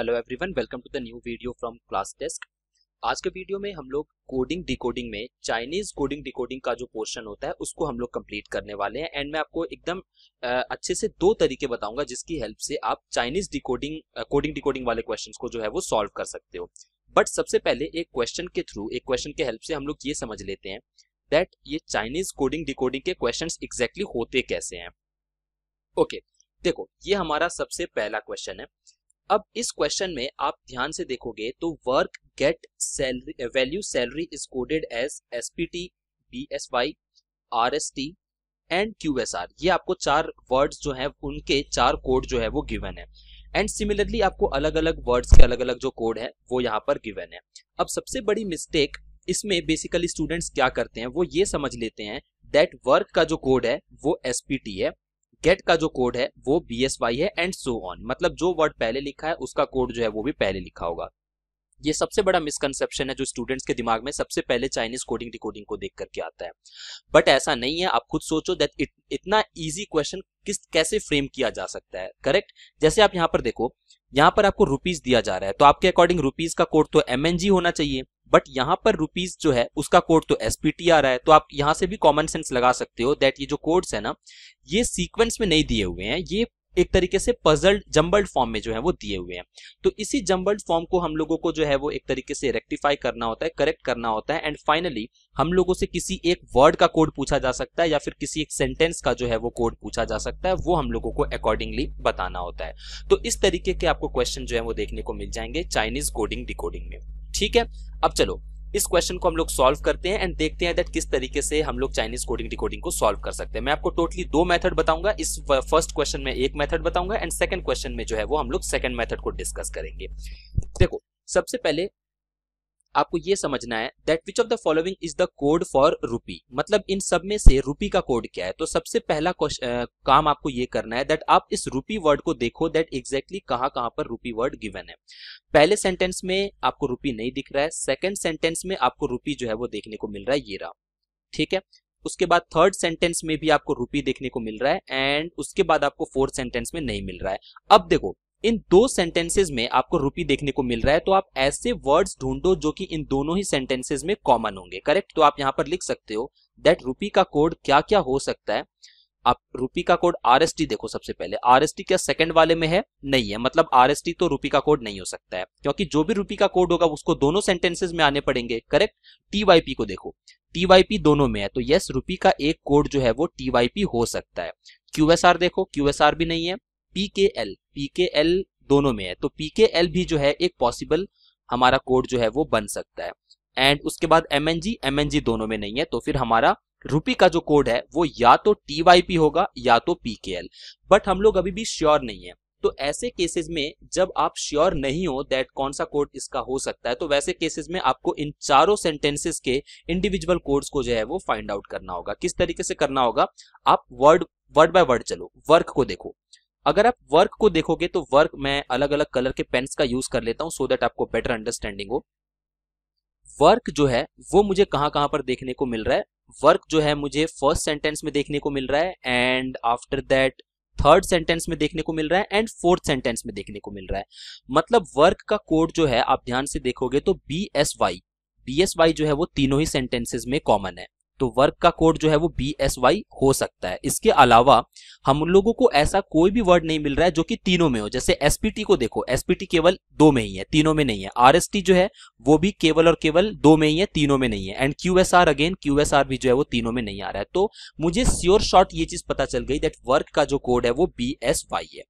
hello everyone welcome to the new video from class desk आज के video में हम लोग कोडिंग डिकोडिंग में चाइनीज कोडिंग डिकोडिंग का जो पोर्शन होता है उसको हम लोग कंप्लीट करने वाले हैं एंड मैं आपको एकदम अच्छे से दो तरीके बताऊंगा जिसकी हेल्प से आप चाइनीज डिकोडिंग कोडिंग डिकोडिंग वाले क्वेश्चन को जो है वो सॉल्व कर सकते हो बट सबसे पहले एक क्वेश्चन के थ्रू एक क्वेश्चन के हेल्प से हम लोग ये समझ लेते हैं दैट ये चाइनीज कोडिंग डिकोडिंग के क्वेश्चन एग्जैक्टली होते कैसे हैं ओके okay, देखो ये हमारा सबसे पहला क्वेश्चन है अब इस क्वेश्चन में आप ध्यान से देखोगे तो work get salary value salary is coded as S P T B S Y R S T and Q S R ये आपको चार वर्ड्स जो है उनके चार कोड जो है वो गिवन है एंड सिमिलरली आपको अलग अलग वर्ड्स के अलग अलग जो कोड है वो यहाँ पर गिवन है अब सबसे बड़ी मिस्टेक इसमें बेसिकली स्टूडेंट्स क्या करते हैं वो ये समझ लेते हैं दैट वर्क का जो कोड है वो एस है गेट का जो कोड है वो बी एस वाई है एंड सो ऑन मतलब जो वर्ड पहले लिखा है उसका कोड जो है वो भी पहले लिखा होगा ये सबसे बड़ा मिसकनसेप्शन है जो स्टूडेंट्स के दिमाग में सबसे पहले चाइनीज कोडिंग डिकोडिंग को देख करके आता है बट ऐसा नहीं है आप खुद सोचो दैट इत, इतना इजी क्वेश्चन किस कैसे फ्रेम किया जा सकता है करेक्ट जैसे आप यहाँ पर देखो यहाँ पर आपको रुपीज दिया जा रहा है तो आपके अकॉर्डिंग रुपीज का कोड तो एम होना चाहिए बट यहाँ पर रुपीज जो है उसका कोड तो एसपीटी आ रहा है तो आप यहाँ से भी कॉमन सेंस लगा सकते हो दैट ये जो कोड्स है ना ये सीक्वेंस में नहीं दिए हुए हैं ये एक तरीके से पजल्ड जम्बल्ड फॉर्म में जो है वो दिए हुए हैं तो इसी जम्बल्ड फॉर्म को हम लोगों को जो है वो एक तरीके से रेक्टिफाई करना होता है करेक्ट करना होता है एंड फाइनली हम लोगों से किसी एक वर्ड का कोड पूछा जा सकता है या फिर किसी एक सेंटेंस का जो है वो कोड पूछा जा सकता है वो हम लोगों को अकॉर्डिंगली बताना होता है तो इस तरीके के आपको क्वेश्चन जो है वो देखने को मिल जाएंगे चाइनीज कोडिंग डिकोडिंग में ठीक है अब चलो इस क्वेश्चन को हम लोग सॉल्व करते हैं एंड देखते हैं दैट किस तरीके से हम लोग चाइनीज कोडिंग डिकोडिंग को सॉल्व कर सकते हैं मैं आपको टोटली दो मेथड बताऊंगा इस फर्स्ट क्वेश्चन में एक मेथड बताऊंगा एंड सेकंड क्वेश्चन में जो है वो हम लोग सेकंड मेथड को डिस्कस करेंगे देखो सबसे पहले आपको ये समझना है that which of the following is the code for rupee मतलब इन सब में से रूपी का कोड क्या है तो सबसे पहला uh, काम आपको ये करना है दैट आप इस रूपी वर्ड को देखो दैट एग्जैक्टली कहाँ कहाँ पर रूपी वर्ड गिवन है पहले सेंटेंस में आपको रूपी नहीं दिख रहा है सेकेंड सेंटेंस में आपको रूपी जो है वो देखने को मिल रहा है ये रहा ठीक है उसके बाद थर्ड सेंटेंस में भी आपको रूपी देखने को मिल रहा है एंड उसके बाद आपको फोर्थ सेंटेंस में नहीं मिल रहा है अब देखो इन दो सेंटेंसेज में आपको रुपी देखने को मिल रहा है तो आप ऐसे वर्ड्स ढूंढो जो कि इन दोनों ही सेंटेंसेज में कॉमन होंगे करेक्ट तो आप यहाँ पर लिख सकते हो दैट रुपी का कोड क्या क्या हो सकता है आप रुपी का कोड आर देखो सबसे पहले आर क्या सेकंड वाले में है नहीं है मतलब आर तो रुपी का कोड नहीं हो सकता है क्योंकि जो भी रुपी का कोड होगा उसको दोनों सेंटेंसेज में आने पड़ेंगे करेक्ट टीवाईपी को देखो टीवाईपी दोनों में है तो यस रुपी का एक कोड जो है वो टीवाईपी हो सकता है क्यूएसआर देखो क्यूएसआर भी नहीं है P K L P L दोनों में है तो पी एल भी जो है एक पॉसिबल हमारा कोड जो है वो बन सकता है एंड उसके बाद M N G M N G दोनों में नहीं है तो फिर हमारा रूपी का जो कोड है वो या तो टी वाई पी होगा या तो पी के एल बट हम लोग अभी भी श्योर नहीं है तो ऐसे केसेस में जब आप श्योर नहीं हो दैट कौन सा कोड इसका हो सकता है तो वैसे केसेस में आपको इन चारों सेंटेंसेस के इंडिविजुअल कोड्स को जो है वो फाइंड आउट करना होगा किस तरीके से करना होगा आप वर्ड वर्ड बाय वर्ड चलो वर्क को देखो अगर आप वर्क को देखोगे तो वर्क मैं अलग अलग कलर के पेन्स का यूज कर लेता हूँ सो दैट आपको बेटर अंडरस्टैंडिंग हो वर्क जो है वो मुझे कहां कहां पर देखने को मिल रहा है वर्क जो है मुझे फर्स्ट सेंटेंस में देखने को मिल रहा है and after that third sentence में देखने को मिल रहा है एंड फोर्थ सेंटेंस में देखने को मिल रहा है मतलब वर्क का कोड जो है आप ध्यान से देखोगे तो B S Y B S Y जो है वो तीनों ही सेंटेंसेज में कॉमन है तो वर्क का कोड जो है वो बी एस वाई हो सकता है इसके अलावा हम लोगों को ऐसा कोई भी वर्ड नहीं मिल रहा है जो कि तीनों में हो जैसे एसपीटी को देखो एसपीटी केवल दो में ही है तीनों में नहीं है टी जो है वो भी केवल और केवल दो में ही है तीनों में नहीं है एंड आर अगेन क्यूएसआर भी जो है वो तीनों में नहीं आ रहा है तो मुझे श्योर शॉर्ट ये चीज पता चल गई दैट वर्क का जो कोड है वो बी एस वाई है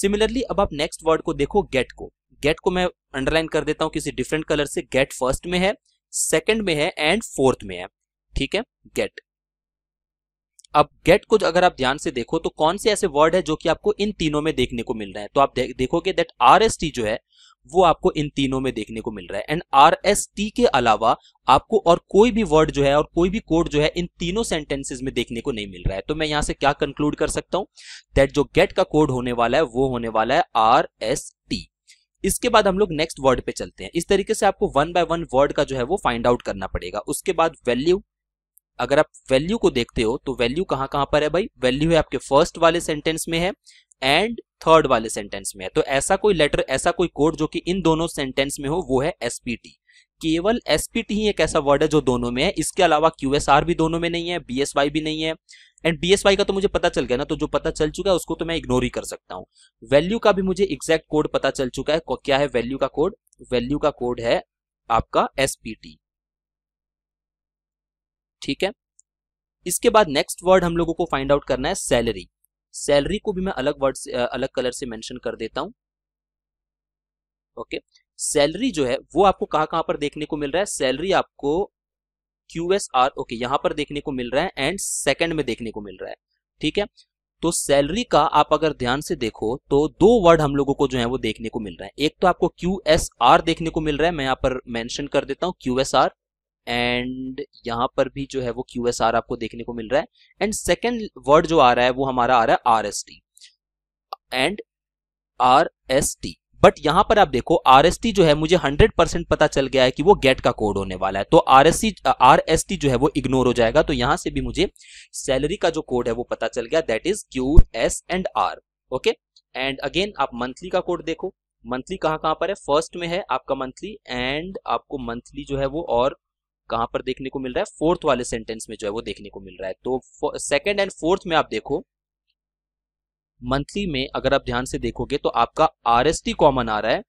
सिमिलरली अब आप नेक्स्ट वर्ड को देखो गेट को गेट को मैं अंडरलाइन कर देता हूँ किसी डिफरेंट कलर से गेट फर्स्ट में है सेकेंड में है एंड फोर्थ में है ठीक है गेट अब गेट को अगर आप ध्यान से देखो तो कौन से ऐसे वर्ड है जो कि आपको इन तीनों में देखने को मिल रहा है तो आप देखोगे दैट आर एस टी जो है वो आपको इन तीनों में देखने को मिल रहा है एंड आर एस टी के अलावा आपको और कोई भी वर्ड जो है और कोई भी कोड जो है इन तीनों सेंटेंसेज में देखने को नहीं मिल रहा है तो मैं यहां से क्या कंक्लूड कर सकता हूं दैट जो गेट का कोड होने वाला है वो होने वाला है आर एस टी इसके बाद हम लोग नेक्स्ट वर्ड पे चलते हैं इस तरीके से आपको वन बाय वन वर्ड का जो है वो फाइंड आउट करना पड़ेगा उसके बाद वैल्यू अगर आप वैल्यू को देखते हो तो वैल्यू कहां कहां पर है भाई वैल्यू है आपके फर्स्ट वाले सेंटेंस में है एंड थर्ड वाले सेंटेंस में है तो ऐसा कोई लेटर ऐसा कोई कोड जो कि इन दोनों सेंटेंस में हो वो है एसपीटी केवल एसपीटी ही एक ऐसा वर्ड है जो दोनों में है इसके अलावा क्यूएसआर भी दोनों में नहीं है बीएसवाई भी नहीं है एंड बीएसवाई का तो मुझे पता चल गया ना तो जो पता चल चुका है उसको तो मैं इग्नोर ही कर सकता हूँ वैल्यू का भी मुझे एग्जैक्ट कोड पता चल चुका है क्या है वैल्यू का कोड वैल्यू का कोड है आपका एसपीटी ठीक है इसके बाद नेक्स्ट वर्ड हम लोगों को फाइंड आउट करना है सैलरी सैलरी को भी मैं अलग वर्ड से अलग कलर से मेंशन कर देता हूं ओके सैलरी जो है वो आपको कहां कहां पर देखने को मिल रहा है सैलरी आपको क्यूएसआर आर ओके यहां पर देखने को मिल रहा है एंड सेकंड में देखने को मिल रहा है ठीक है तो सैलरी का आप अगर ध्यान से देखो तो दो वर्ड हम लोगों को जो है वो देखने को मिल रहा है एक तो आपको क्यू एस आर देखने को मिल रहा है मैं यहाँ पर मेंशन कर देता हूँ क्यू एस आर एंड यहां पर भी जो है वो क्यू एस आर आपको देखने को मिल रहा है एंड सेकेंड वर्ड जो आ रहा है वो हमारा आ रहा है R S T and R S T but यहां पर आप देखो आर एस टी जो है मुझे हंड्रेड परसेंट पता चल गया है कि वो गेट का कोड होने वाला है तो R S T R S T जो है वो इग्नोर हो जाएगा तो यहां से भी मुझे सैलरी का जो कोड है वो पता चल गया that is Q S and R okay and again आप मंथली का कोड देखो मंथली कहां कहां पर है फर्स्ट में है आपका मंथली एंड आपको मंथली जो है वो और कहां पर देखने को मिल रहा है फोर्थ वाले सेंटेंस में जो है वो देखने को मिल रहा है तो सेकेंड एंड फोर्थ में आप देखो मंथली में अगर आप ध्यान से देखोगे तो आपका आर कॉमन आ रहा है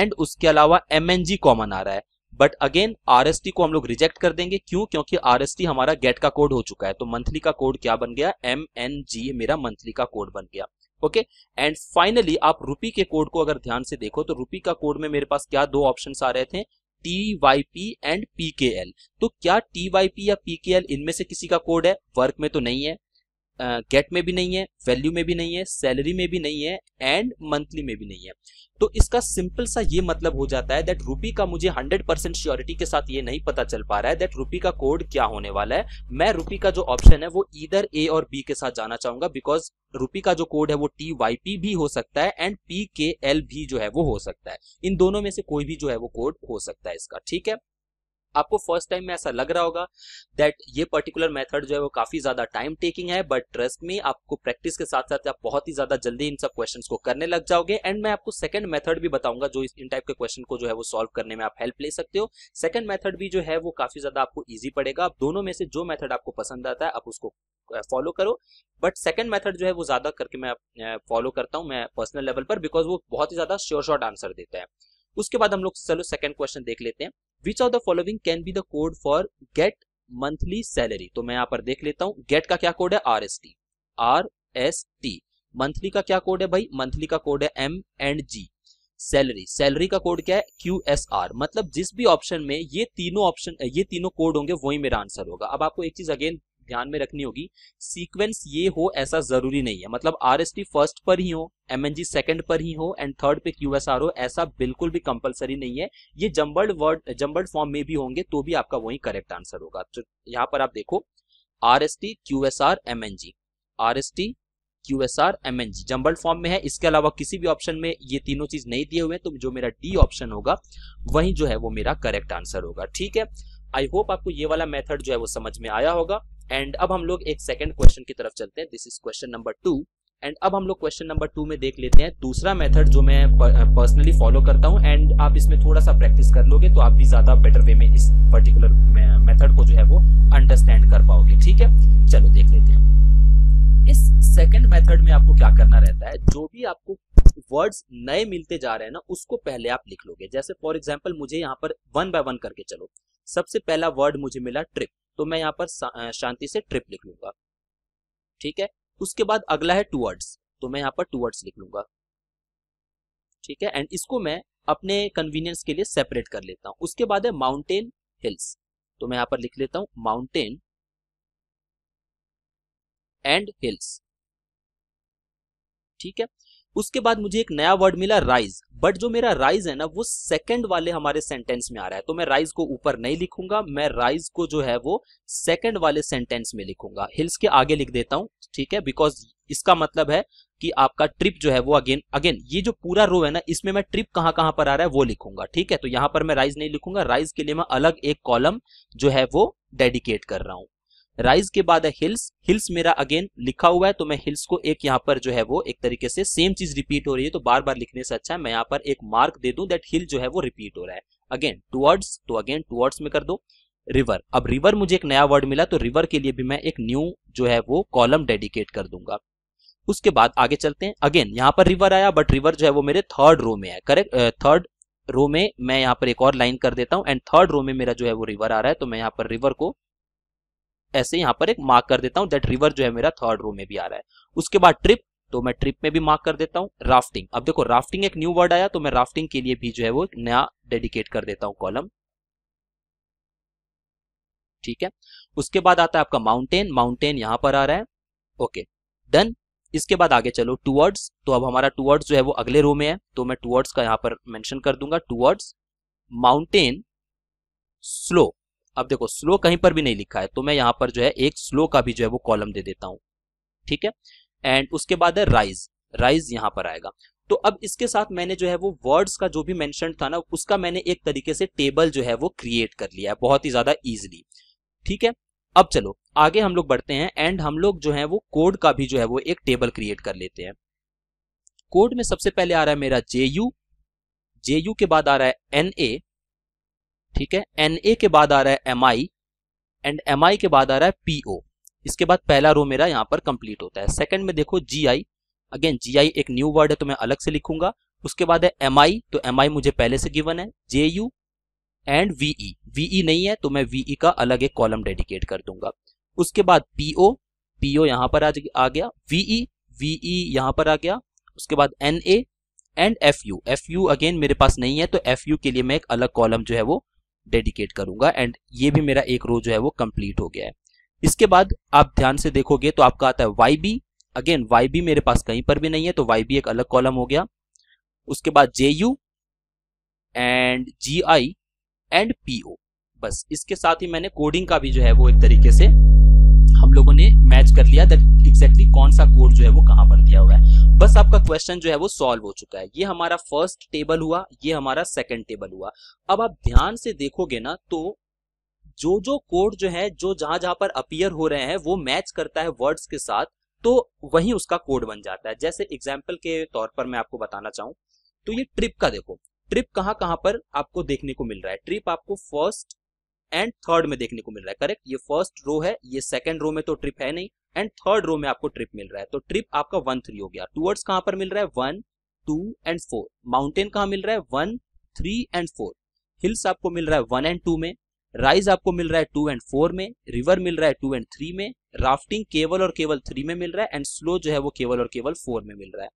एंड उसके अलावा एम कॉमन आ रहा है बट अगेन आर को हम लोग रिजेक्ट कर देंगे क्यों क्योंकि आर हमारा गेट का कोड हो चुका है तो मंथली का कोड क्या बन गया एम एन जी मेरा मंथली का कोड बन गया ओके एंड फाइनली आप रुपी के कोड को अगर ध्यान से देखो तो रुपी का कोड में मेरे पास क्या दो ऑप्शंस आ रहे थे TYP P and P K L तो क्या TYP पी या पी के एल इनमें से किसी का कोड है वर्क में तो नहीं है गेट में भी नहीं है वैल्यू में भी नहीं है सैलरी में भी नहीं है एंड मंथली में भी नहीं है तो इसका सिंपल सा ये मतलब हो जाता है दैट रूपी का मुझे 100 परसेंट श्योरिटी के साथ ये नहीं पता चल पा रहा है दैट रूपी का कोड क्या होने वाला है मैं रूपी का जो ऑप्शन है वो इधर ए और बी के साथ जाना चाहूंगा बिकॉज रूपी का जो कोड है वो टी वाई पी भी हो सकता है एंड पी के एल भी जो है वो हो सकता है इन दोनों में से कोई भी जो है वो कोड हो सकता है इसका ठीक है आपको फर्स्ट टाइम में ऐसा लग रहा होगा दैट ये पर्टिकुलर मेथड जो है वो काफी ज्यादा टाइम टेकिंग है बट ट्रस्ट में आपको प्रैक्टिस के साथ साथ आप बहुत ही ज्यादा जल्दी इन सब क्वेश्चन को करने लग जाओगे एंड मैं आपको सेकंड मेथड भी बताऊंगा जो इन टाइप के क्वेश्चन को जो है वो सॉल्व करने में आप हेल्प ले सकते हो सेकंड मेथड भी जो है वो काफी ज्यादा आपको ईजी पड़ेगा आप दोनों में से जो मेथड आपको पसंद आता है आप उसको फॉलो करो बट सेकंड मेथड जो है वो ज्यादा करके मैं फॉलो करता हूँ मैं पर्सनल लेवल पर बिकॉज वो बहुत ही ज्यादा श्योर शॉर्ट आंसर देता है उसके बाद हम लोग चलो सेकंड क्वेश्चन देख लेते हैं which of the following can be the code for get monthly salary तो मैं यहां पर देख लेता हूं गेट का क्या कोड है R S T R S T monthly का क्या कोड है भाई मंथली का कोड है M and G salary salary का कोड क्या है क्यू एस आर मतलब जिस भी ऑप्शन में ये तीनों ऑप्शन ये तीनों कोड होंगे वही मेरा आंसर होगा अब आपको एक चीज अगेन ध्यान में रखनी होगी सीक्वेंस ये हो ऐसा जरूरी नहीं है मतलब आर फर्स्ट पर ही हो एम एन जी सेकेंड पर ही हो एंड थर्ड पे क्यू एस आर हो ऐसा बिल्कुल भी कंपलसरी नहीं है ये जम्बर्ड वर्ड जम्बर्ड फॉर्म में भी होंगे तो भी आपका वही करेक्ट आंसर होगा तो यहाँ पर आप देखो R S T Q S R M N G R S T Q S R M N G jumbled form में है इसके अलावा किसी भी ऑप्शन में ये तीनों चीज नहीं दिए हुए तो जो मेरा डी ऑप्शन होगा वही जो है वो मेरा करेक्ट आंसर होगा ठीक है आई होप आपको ये वाला मेथड जो है वो समझ में आया होगा एंड अब हम लोग एक सेकेंड क्वेश्चन की तरफ चलते हैं this is question number two and अब हम लोग क्वेश्चन नंबर टू में देख लेते हैं दूसरा मेथड जो मैं पर्सनली फॉलो uh, करता हूँ एंड आप इसमें थोड़ा सा प्रैक्टिस कर लोगे तो आप भी ज्यादा बेटर वे में इस पर्टिकुलर मेथड uh, को जो है वो अंडरस्टैंड कर पाओगे ठीक है चलो देख लेते हैं इस सेकंड मेथड में आपको क्या करना रहता है जो भी आपको वर्ड्स नए मिलते जा रहे हैं ना उसको पहले आप लिख लोगे जैसे फॉर एग्जाम्पल मुझे यहाँ पर वन बाय वन करके चलो सबसे पहला वर्ड मुझे मिला ट्रिप तो मैं यहाँ पर शांति से ट्रिप लिख लूंगा ठीक है उसके बाद अगला है टूवर्ड्स तो मैं यहाँ पर टूवर्ड्स लिख लूंगा ठीक है एंड इसको मैं अपने कन्वीनियंस के लिए सेपरेट कर लेता हूँ उसके बाद है माउंटेन हिल्स तो मैं यहाँ पर लिख लेता हूँ माउंटेन एंड हिल्स ठीक है उसके बाद मुझे एक नया वर्ड मिला राइज बट जो मेरा राइज है ना वो सेकंड वाले हमारे सेंटेंस में आ रहा है तो मैं राइज को ऊपर नहीं लिखूंगा मैं राइज को जो है वो सेकंड वाले सेंटेंस में लिखूंगा हिल्स के आगे लिख देता हूँ ठीक है बिकॉज इसका मतलब है कि आपका ट्रिप जो है वो अगेन अगेन ये जो पूरा रो है ना इसमें मैं ट्रिप कहाँ कहाँ पर आ रहा है वो लिखूंगा ठीक है तो यहाँ पर मैं राइज नहीं लिखूंगा राइज के लिए मैं अलग एक कॉलम जो है वो डेडिकेट कर रहा हूँ राइज के बाद है हिल्स हिल्स मेरा अगेन लिखा हुआ है तो मैं हिल्स को एक यहाँ पर जो है वो एक तरीके से सेम चीज रिपीट हो रही है तो बार बार लिखने से अच्छा है मैं यहाँ पर एक मार्क दे दू दैट हिल जो है वो रिपीट हो रहा है अगेन टूवर्ड्स तो अगेन टूवर्ड्स में कर दो रिवर अब रिवर मुझे एक नया वर्ड मिला तो रिवर के लिए भी मैं एक न्यू जो है वो कॉलम डेडिकेट कर दूंगा उसके बाद आगे चलते हैं अगेन यहाँ पर रिवर आया बट रिवर जो है वो मेरे थर्ड रो में है करेक्ट थर्ड रो में मैं यहाँ पर एक और लाइन कर देता हूँ एंड थर्ड रो में मेरा जो है वो रिवर आ रहा है तो मैं यहाँ पर रिवर को ऐसे यहाँ पर एक मार्क कर देता हूँ दैट रिवर जो है मेरा थर्ड रो में भी आ रहा है उसके बाद ट्रिप तो मैं ट्रिप में भी मार्क कर देता हूँ राफ्टिंग अब देखो राफ्टिंग एक न्यू वर्ड आया तो मैं राफ्टिंग के लिए भी जो है वो नया डेडिकेट कर देता हूँ कॉलम ठीक है उसके बाद आता है आपका माउंटेन माउंटेन यहां पर आ रहा है ओके डन इसके बाद आगे चलो टूवर्ड्स तो अब हमारा टूवर्ड्स जो है वो अगले रो में है तो मैं टूवर्ड्स का यहां पर मेंशन कर दूंगा टूवर्ड्स माउंटेन स्लो अब देखो स्लो कहीं पर भी नहीं लिखा है तो मैं यहां पर जो है एक स्लो का भी जो है वो कॉलम दे देता हूं ठीक है एंड उसके बाद है राइज राइज यहां पर आएगा तो अब इसके साथ मैंने जो है वो वर्ड्स का जो भी मैंशन था ना उसका मैंने एक तरीके से टेबल जो है वो क्रिएट कर लिया है बहुत ही ज्यादा ईजिली ठीक है अब चलो आगे हम लोग बढ़ते हैं एंड हम लोग जो है वो कोड का भी जो है वो एक टेबल क्रिएट कर लेते हैं कोड में सबसे पहले आ रहा है मेरा जे यू जे यू के बाद आ रहा है एन ए ठीक है एन ए के बाद आ रहा है M I and M I के बाद आ रहा है पी ओ इसके बाद पहला रो मेरा यहाँ पर कंप्लीट होता है सेकंड में देखो जी आई अगेन जी आई एक न्यू वर्ड है तो मैं अलग से लिखूंगा उसके बाद है एम आई तो एम आई मुझे पहले से गिवन है J U and V E V E नहीं है तो मैं वीई e का अलग एक कॉलम डेडिकेट कर दूंगा उसके बाद पीओ पीओ यहाँ पर आ गया वीई वीई e, e यहाँ पर आ गया उसके बाद N A and F U F U again मेरे पास नहीं है तो एफ यू के लिए मैं एक अलग कॉलम जो है वो डेडिकेट करूंगा एंड ये भी मेरा एक रो जो है वो कंप्लीट हो गया है इसके बाद आप ध्यान से देखोगे तो आपका आता है Y B again Y B मेरे पास कहीं पर भी नहीं है तो वाई बी एक अलग कॉलम हो गया उसके बाद J U and G I and P O बस इसके साथ ही मैंने कोडिंग का भी जो है वो एक तरीके से लोगों ने मैच कर लिया दैट एग्जैक्टली कौन सा कोड जो है वो कहाँ पर दिया हुआ है बस आपका क्वेश्चन जो है वो सॉल्व हो चुका है ये हमारा फर्स्ट टेबल हुआ ये हमारा सेकेंड टेबल हुआ अब आप ध्यान से देखोगे ना तो जो जो कोड जो है जो जहां जहां पर अपियर हो रहे हैं वो मैच करता है वर्ड्स के साथ तो वही उसका कोड बन जाता है जैसे एग्जाम्पल के तौर पर मैं आपको बताना चाहूं तो ये ट्रिप का देखो ट्रिप कहां कहां पर आपको देखने को मिल रहा है ट्रिप आपको फर्स्ट एंड थर्ड में देखने को मिल रहा है करेक्ट ये फर्स्ट रो है ये सेकंड रो में तो ट्रिप है नहीं एंड थर्ड रो में आपको ट्रिप मिल रहा है तो ट्रिप आपका वन थ्री हो गया टूवर्ड्स कहां पर मिल रहा है one two and four mountain कहां मिल रहा है one three and four hills आपको मिल रहा है वन एंड टू में राइज आपको मिल रहा है टू एंड फोर में रिवर मिल रहा है टू एंड थ्री में राफ्टिंग केवल और केवल थ्री में मिल रहा है एंड स्लो जो है वो केवल और केवल फोर में मिल रहा है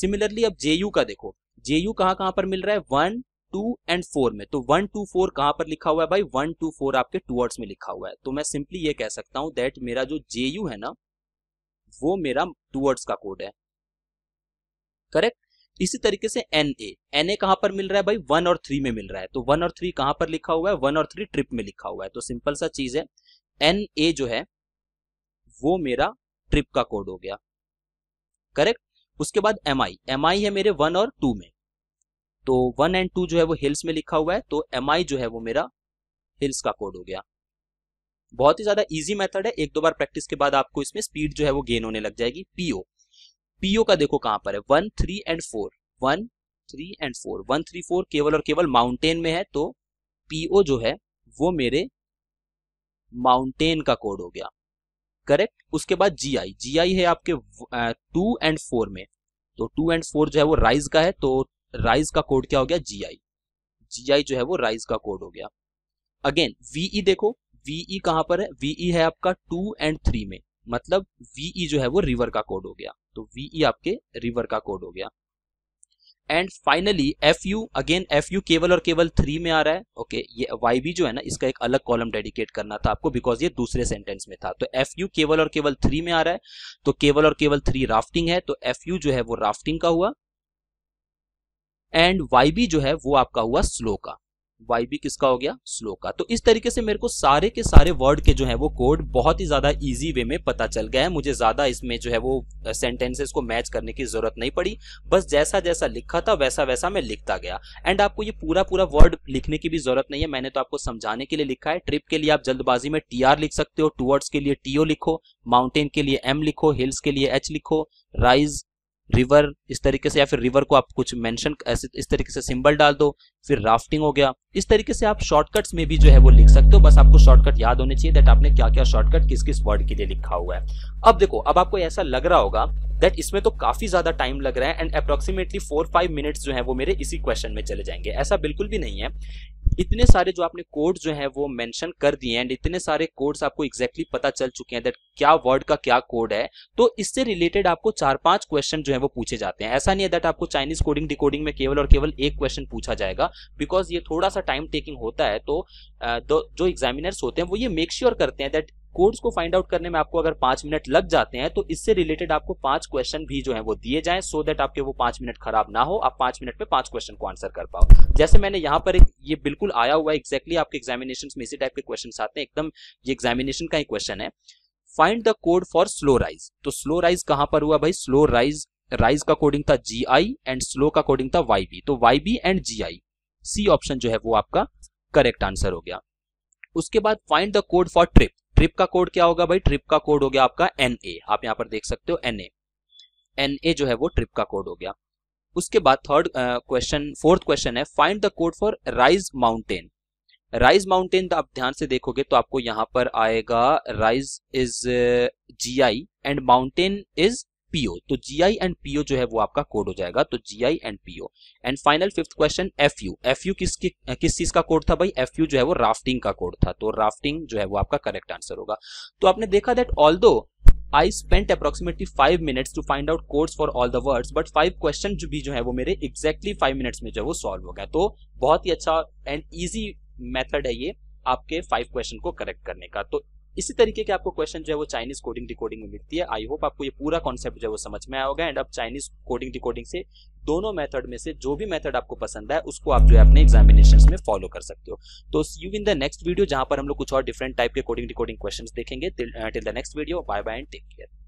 सिमिलरली अब जेयू का देखो जेयू कहाँ कहाँ पर मिल रहा है वन टू एंड फोर में तो वन टू फोर कहां पर लिखा हुआ है भाई वन टू फोर आपके टूवर्ड्स में लिखा हुआ है तो मैं सिंपली ये कह सकता हूं दैट मेरा जो जे यू है ना वो मेरा टूवर्ड्स का कोड है करेक्ट इसी तरीके से एन ए एन ए कहां पर मिल रहा है भाई वन और थ्री में मिल रहा है तो वन और थ्री कहां पर लिखा हुआ है वन और थ्री ट्रिप में लिखा हुआ है तो सिंपल सा चीज है एन ए जो है वो मेरा ट्रिप का कोड हो गया करेक्ट उसके बाद एम आई एम आई है मेरे वन और टू में तो वन एंड टू जो है वो हिल्स में लिखा हुआ है तो एम आई जो है वो मेरा हिल्स का कोड हो गया बहुत ही ज्यादा इजी मेथड है एक दो बार प्रैक्टिस के बाद आपको इसमें स्पीड जो है वो गेन होने लग जाएगी पीओ पीओ का देखो कहां पर है one three and four one three and four one three four केवल और केवल माउंटेन में है तो पीओ जो है वो मेरे माउंटेन का कोड हो गया करेक्ट उसके बाद जी आई जी आई है आपके टू एंड फोर में तो टू एंड फोर जो है वो राइज का है तो राइज का कोड क्या हो गया जी आई जी आई जो है वो राइज का कोड हो गया अगेन वीई e देखो वीई e कहां पर है वीई e है आपका टू एंड थ्री में मतलब वीई जो है वो रिवर का कोड हो गया तो वीई आपके रिवर का कोड हो गया and finally F U again F U केवल और केवल थ्री में आ रहा है ओके okay, ये वाई बी जो है ना इसका एक अलग कॉलम डेडिकेट करना था आपको बिकॉज ये दूसरे सेंटेंस में था तो एफ यू केवल और केवल थ्री में आ रहा है तो केवल और केवल थ्री राफ्टिंग है तो एफ यू जो है वो राफ्टिंग का हुआ एंड वाई बी जो है वो आपका हुआ स्लो का वाई बी किसका हो गया स्लो का तो इस तरीके से मेरे को सारे के सारे वर्ड के जो है वो कोड बहुत ही ज्यादा इजी वे में पता चल गया है मुझे ज्यादा इसमें जो है वो सेंटेंसेस को मैच करने की जरूरत नहीं पड़ी बस जैसा जैसा लिखा था वैसा वैसा मैं लिखता गया एंड आपको ये पूरा पूरा वर्ड लिखने की भी जरूरत नहीं है मैंने तो आपको समझाने के लिए लिखा है ट्रिप के लिए आप जल्दबाजी में टी आर लिख सकते हो टूवर्ड्स के लिए टीओ लिखो माउंटेन के लिए एम लिखो हिल्स के लिए एच लिखो राइज रिवर इस तरीके से या फिर रिवर को आप कुछ मेंशन ऐसे इस तरीके से सिंबल डाल दो फिर राफ्टिंग हो गया इस तरीके से आप शॉर्टकट्स में भी जो है वो लिख सकते हो बस आपको शॉर्टकट याद होने चाहिए दैट आपने क्या क्या शॉर्टकट किस किस वर्ड के लिए लिखा हुआ है अब देखो अब आपको ऐसा लग रहा होगा दैट इसमें तो काफी ज्यादा टाइम लग रहा है and approximately four five minutes जो है वो मेरे इसी क्वेश्चन में चले जाएंगे ऐसा बिल्कुल भी नहीं है इतने सारे जो आपने कोड जो है वो मेंशन कर दिए एंड इतने सारे कोड्स आपको एग्जैक्टली exactly पता चल चुके हैं दैट क्या वर्ड का क्या कोड है तो इससे रिलेटेड आपको चार पांच क्वेश्चन जो है वो पूछे जाते हैं ऐसा नहीं है दैट आपको चाइनीज कोडिंग डिकोडिंग में केवल और केवल एक क्वेश्चन पूछा जाएगा बिकॉज ये थोड़ा सा टाइम टेकिंग होता है तो जो एग्जामिनर्स होते हैं वो ये मेक श्योर sure करते हैं दैट कोड्स को फाइंड आउट करने में आपको अगर पांच मिनट लग जाते हैं तो इससे रिलेटेड आपको पांच क्वेश्चन भी जो है वो दिए जाएं सो so दैट आपके वो पांच मिनट खराब ना हो आप पांच मिनट में पांच क्वेश्चन को आंसर कर पाओ जैसे मैंने यहाँ पर एक ये बिल्कुल आया हुआ है एक्जैक्टली आपके एग्जामिनेशन में इसी टाइप के क्वेश्चन आते हैं एकदम ये एग्जामिनेशन का ही क्वेश्चन है find the code for slow rise तो स्लो राइज कहां पर हुआ भाई स्लो राइज राइज का कोडिंग था जी आई एंड स्लो का कोडिंग था वाई बी तो Y B and G I C option जो है वो आपका करेक्ट आंसर हो गया उसके बाद find the code for trip trip का कोड क्या होगा भाई ट्रिप का कोड हो गया आपका एन ए आप यहाँ पर देख सकते हो एन ए एन ए जो है वो ट्रिप का कोड हो गया उसके बाद थर्ड क्वेश्चन फोर्थ क्वेश्चन है find the code for rise mountain rise mountain आप ध्यान से देखोगे तो आपको यहां पर आएगा rise is G I and mountain is P O तो जी आई एंड पीओ जो है वो आपका कोड हो जाएगा तो G I and P O and final fifth question F U F U किस चीज का कोड था भाई एफ यू जो है वो राफ्टिंग का कोड था तो राफ्टिंग जो है वो आपका करेक्ट आंसर होगा तो आपने देखा that all though I spent approximately five minutes to find out codes for all the words but five question जो भी जो है वो मेरे एक्जैक्टली फाइव मिनट्स में जो है वो सॉल्व हो गया तो बहुत ही अच्छा एंड ईजी मेथड है ये आपके फाइव क्वेश्चन को करेक्ट करने का तो इसी तरीके के आपको क्वेश्चन जो है वो चाइनीज कोडिंग डिकोडिंग में मिलती है आई होप आपको ये पूरा कॉन्सेप्ट जो है वो समझ में आया होगा एंड आप चाइनीज कोडिंग डिकोडिंग से दोनों मेथड में से जो भी मेथड आपको पसंद है उसको आप जो है अपने एग्जामिनेशन में फॉलो कर सकते हो तो you in the next video जहां पर हम लोग कुछ और डिफरेंट टाइप के कोडिंग डिकोडिंग क्वेश्चन देखेंगे till the next video bye bye and take care